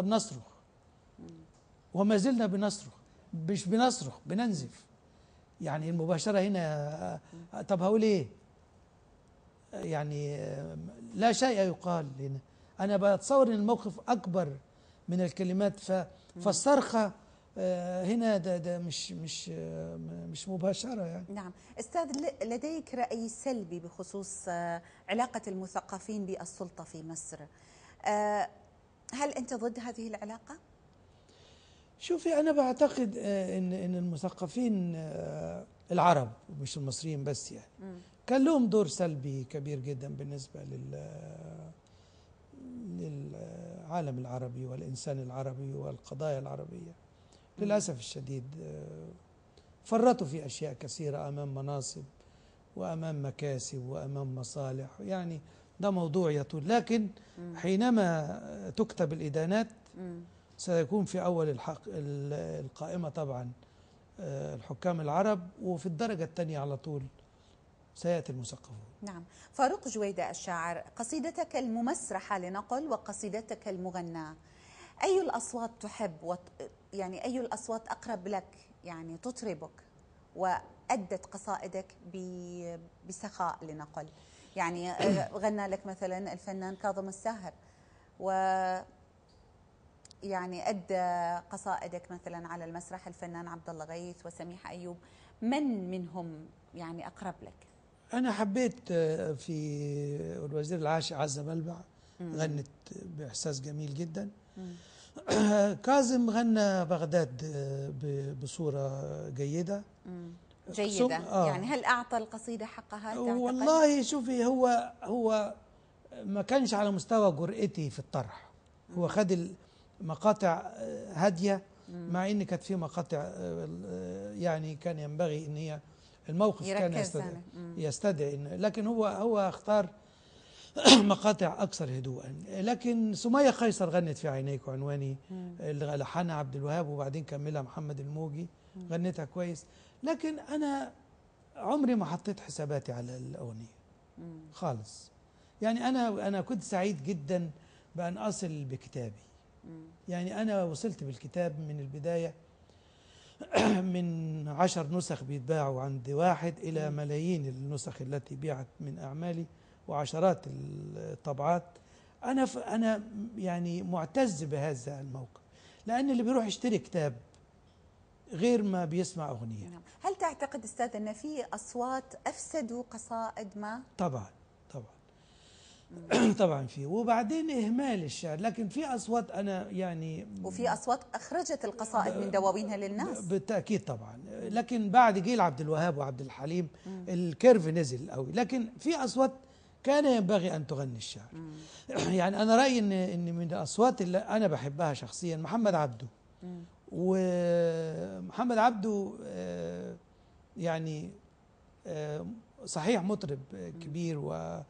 بنصرخ وما زلنا بنصرخ مش بنصرخ بننزف يعني المباشرة هنا طب هقول ايه يعني لا شيء يقال هنا انا بتصور ان الموقف اكبر من الكلمات فالصرخة آه، هنا ده ده مش مش آه، مش مباشره يعني نعم استاذ لديك راي سلبي بخصوص آه، علاقه المثقفين بالسلطه في مصر هل انت ضد هذه العلاقه شوفي انا بعتقد آه، ان ان المثقفين آه، العرب مش المصريين بس يعني كان لهم دور سلبي كبير جدا بالنسبه لل للعالم العربي والانسان العربي والقضايا العربيه للاسف الشديد آه، فرطوا في اشياء كثيره امام مناصب وامام مكاسب وامام مصالح يعني ده موضوع يطول لكن حينما تكتب الإدانات سيكون في أول الحق القائمة طبعا آه، الحكام العرب وفي الدرجة الثانية على طول سيأتي المثقفون نعم فاروق جويدة الشاعر قصيدتك الممسرحة لنقل وقصيدتك المغناة أي الأصوات تحب وت... يعني أي الأصوات أقرب لك يعني تطربك وأدت قصائدك ب... بسخاء لنقل يعني آه، غنى لك مثلا الفنان كاظم الساهر و يعني أدى قصائدك مثلا على المسرح الفنان عبد الله غيث وسميح أيوب من منهم يعني أقرب لك؟ أنا حبيت آه، في الوزير العاشق عزة بلبع غنت بإحساس جميل جدا كاظم غنى بغداد آه، بصورة جيدة جيدة آه يعني هل أعطى القصيدة حقها والله شوفي هو هو ما كانش على مستوى جرأتي في الطرح هو خد المقاطع آه، هادية مع ان كانت في مقاطع آه، آه، يعني كان ينبغي ان هي الموقف كان يستدعي يستدعي لكن هو هو اختار مقاطع اكثر هدوءا لكن سميه قيصر غنت في عينيك عنواني لحنها عبد الوهاب وبعدين كملها محمد الموجي غنتها كويس لكن انا عمري ما حطيت حساباتي على الاغنيه خالص يعني انا انا كنت سعيد جدا بان اصل بكتابي يعني انا وصلت بالكتاب من البدايه من عشر نسخ بيتباعوا عند واحد الى ملايين النسخ التي بيعت من اعمالي وعشرات الطبعات انا انا يعني معتز بهذا الموقف لان اللي بيروح يشتري كتاب غير ما بيسمع أغنية نعم. هل تعتقد أستاذ أن في أصوات أفسدوا قصائد ما؟ طبعا طبعا نعم. طبعا في وبعدين إهمال الشعر لكن في أصوات أنا يعني وفي أصوات أخرجت القصائد من دواوينها للناس بالتأكيد طبعا لكن بعد جيل عبد الوهاب وعبد الحليم الكيرف نزل قوي لكن في أصوات كان ينبغي أن تغني الشعر يعني أنا رأيي إن إن من الأصوات اللي أنا بحبها شخصيا محمد عبده ومحمد عبده آه، يعني آه، صحيح مطرب آه، كبير وله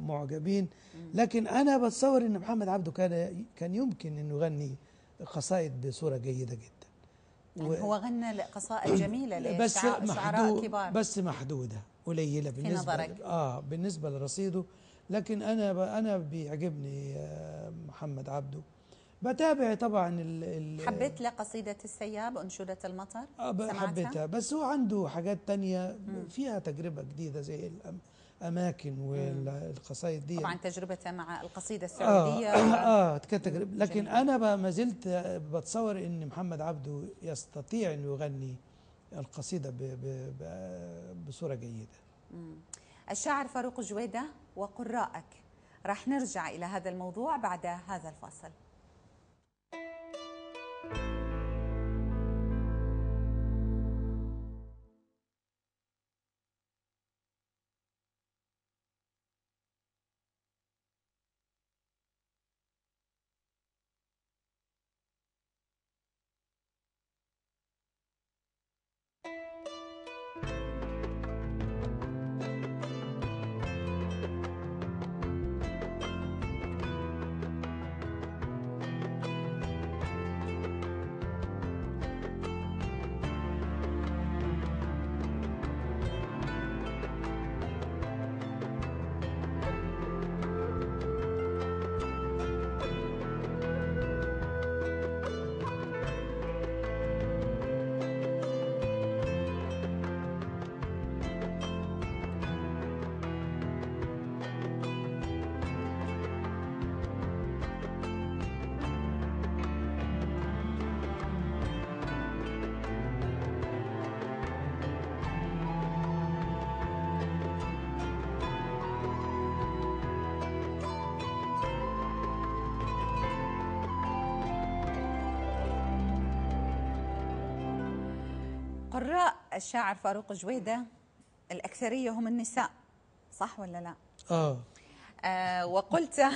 معجبين لكن انا بتصور ان محمد عبده كان كان يمكن انه يغني قصائد بصوره جيده جدا يعني هو غنى قصائد جميله لشعراء كبار بس محدوده قليله بالنسبه في نظرك. اه بالنسبه لرصيده لكن انا انا بيعجبني محمد عبده بتابع طبعا ال ال حبيت له قصيدة السياب أنشودة المطر آه، حبيتها بس هو عنده حاجات تانية فيها تجربة جديدة زي الأماكن والقصايد دي طبعا تجربته مع القصيدة آه، آه، السعودية آه, آه, آه كانت تجربة لكن جميل. أنا ما زلت بتصور أن محمد عبده يستطيع أن يغني القصيدة بـ بـ بـ بصورة جيدة مم. الشاعر فاروق جويدة وقراءك راح نرجع إلى هذا الموضوع بعد هذا الفاصل قراء الشاعر فاروق جويدة الأكثرية هم النساء صح ولا لا؟ آه, آه وقلت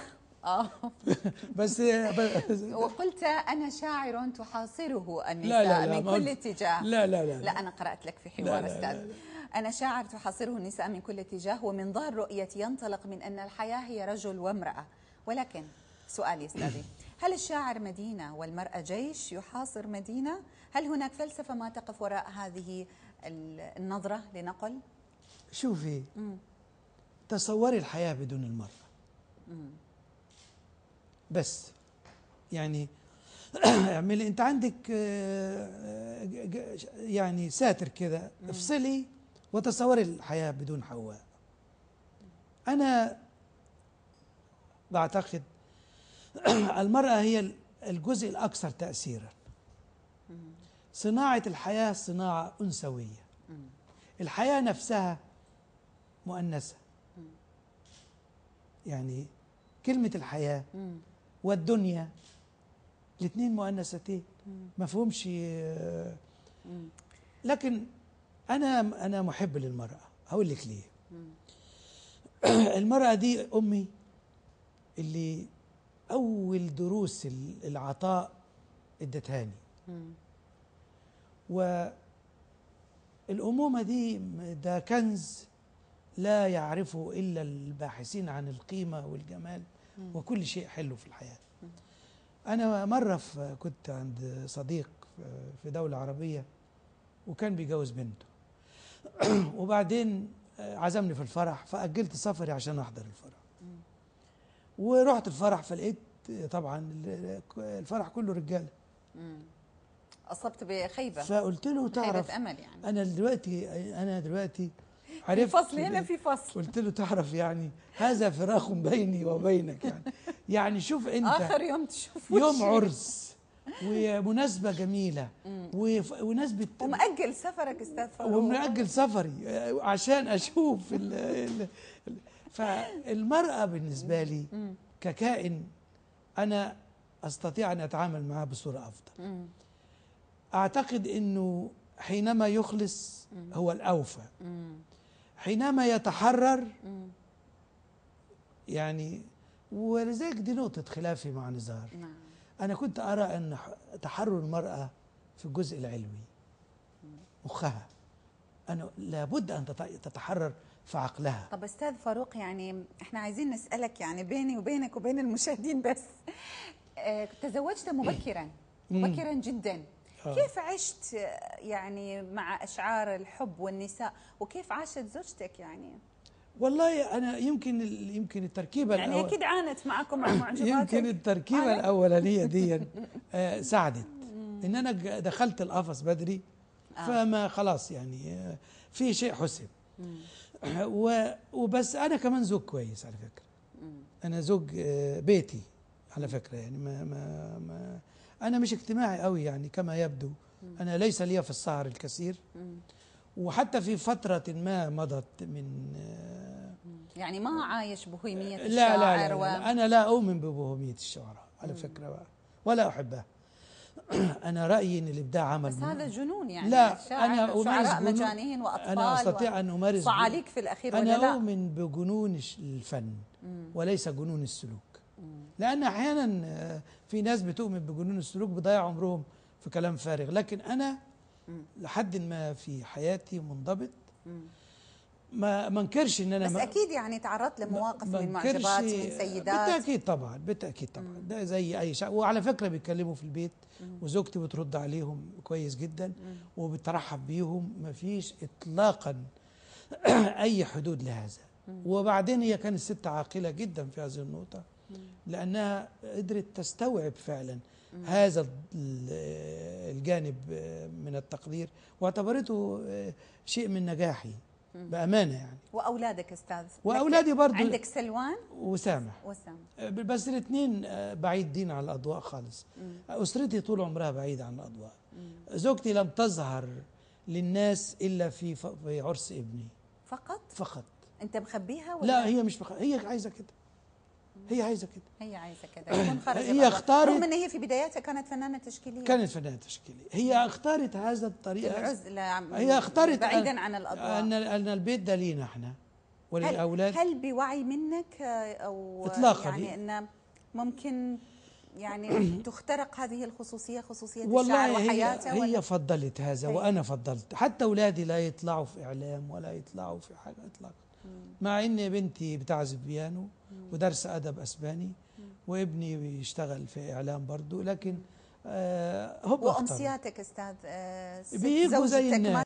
آه بس وقلت أنا شاعر تحاصره النساء لا لا لا من كل اتجاه لا لا لا لا أنا قرأت لك في حوار أستاذ أنا شاعر تحاصره النساء من كل اتجاه ومنظار رؤيتي ينطلق من أن الحياة هي رجل وامرأة ولكن سؤالي أستاذي هل الشاعر مدينة والمرأة جيش يحاصر مدينة؟ هل هناك فلسفة ما تقف وراء هذه النظرة لنقل؟ شوفي مم. تصوري الحياة بدون المرأة مم. بس يعني اعملي انت عندك آه، آه، آه، يعني ساتر كده افصلي وتصوري الحياة بدون حواء أنا بعتقد المرأة هي الجزء الأكثر تأثيرا صناعة الحياة صناعة أنثوية الحياة نفسها مؤنثة يعني كلمة الحياة والدنيا الاثنين مؤنثتين مفهومش لكن أنا أنا محب للمرأة هقول لك ليه المرأة دي أمي اللي أول دروس العطاء ادتهاني والأمومة دي ده كنز لا يعرفه إلا الباحثين عن القيمة والجمال وكل شيء حلو في الحياة أنا مرة كنت عند صديق في دولة عربية وكان بيجوز بنته وبعدين آه، عزمني في الفرح فأجلت سفري عشان أحضر الفرح ورحت الفرح فلقيت طبعا الفرح كله رجاله اصبت بخيبه فقلت له تعرف امل يعني انا دلوقتي انا دلوقتي عرفت في فصل هنا في فصل قلت له تعرف يعني هذا فراخ بيني وبينك يعني يعني شوف انت اخر يوم تشوف يوم عرس ومناسبة جميلة ونسبة ومأجل سفرك استاذ فاروق ومأجل سفري عشان اشوف ال ال فالمرأة بالنسبة لي ككائن أنا أستطيع أن أتعامل معها بصورة أفضل أعتقد أنه حينما يخلص هو الأوفى حينما يتحرر يعني ولذلك دي نقطة خلافي مع نزار نعم. أنا كنت أرى أن تحرر المرأة في الجزء العلوي مخها أنه لابد أن تتحرر في عقلها طب أستاذ فاروق يعني إحنا عايزين نسألك يعني بيني وبينك وبين المشاهدين بس آه، تزوجت مبكرا مبكرا جدا آه. كيف عشت يعني مع أشعار الحب والنساء وكيف عاشت زوجتك يعني والله انا يمكن يمكن التركيبه يعني الأول اكيد عانت معكم مع معجباتك يمكن التركيبه الاولانيه دي آه، ساعدت ان انا دخلت القفص بدري آه. فما خلاص يعني آه، في شيء حسب وبس انا كمان زوج كويس على فكره انا زوج آه، بيتي على فكره يعني ما ما, ما انا مش اجتماعي قوي يعني كما يبدو انا ليس لي في السهر الكثير وحتى في فترة ما مضت من يعني ما عايش بوهيمية الشاعر لا لا, لا, لا, لا, أنا لا أؤمن ببهيميه الشعراء على فكرة ولا أحبها أنا رأيي أن الإبداع عمل بس هذا جنون يعني لا أنا أمارس مجانين وأطفال أنا أستطيع أن أمارس صعاليك في الأخير أنا ولا لا؟ أؤمن بجنون الفن وليس جنون السلوك لأن أحيانا آه، في ناس بتؤمن بجنون السلوك بضيع عمرهم في كلام فارغ لكن أنا لحد ما في حياتي منضبط ما منكرش ان انا بس اكيد يعني تعرضت لمواقف من معجبات من سيدات بالتاكيد طبعا بالتاكيد طبعا ده زي اي شيء وعلى فكره بيتكلموا في البيت وزوجتي بترد عليهم كويس جدا وبترحب بيهم ما فيش اطلاقا اي حدود لهذا وبعدين هي كانت ست عاقله جدا في هذه النقطه لانها قدرت تستوعب فعلا هذا الجانب من التقدير واعتبرته آه، شيء من نجاحي بامانه يعني واولادك استاذ واولادي برضه عندك سلوان وسامح وسامح آه، بس الاثنين آه، بعيدين عن الاضواء خالص مم. آه، اسرتي طول عمرها بعيده عن الاضواء مم. زوجتي لم تظهر للناس الا في في عرس ابني فقط فقط انت مخبيها ولا لا هي مش بخ... هي عايزه كده هي عايزه كده هي عايزه كده هي اختارت رغم ان هي في بداياتها كانت فنانه تشكيليه كانت فنانه تشكيليه هي اختارت هذا الطريقه العزله هي اختارت بعيدا عن الاضواء ان ان البيت ده لينا احنا وللاولاد هل, هل بوعي منك آه، او اطلاقا يعني ان ممكن يعني تخترق هذه الخصوصية خصوصية والله وحياته هي, هي فضلت هذا هي. وأنا فضلت حتى أولادي لا يطلعوا في إعلام ولا يطلعوا في حاجة إطلاقا مع إن بنتي بتعزف بيانو ودرس أدب أسباني وابني بيشتغل في إعلام برضه لكن آه هو أمسياتك أستاذ آه، بيجوا زي الناس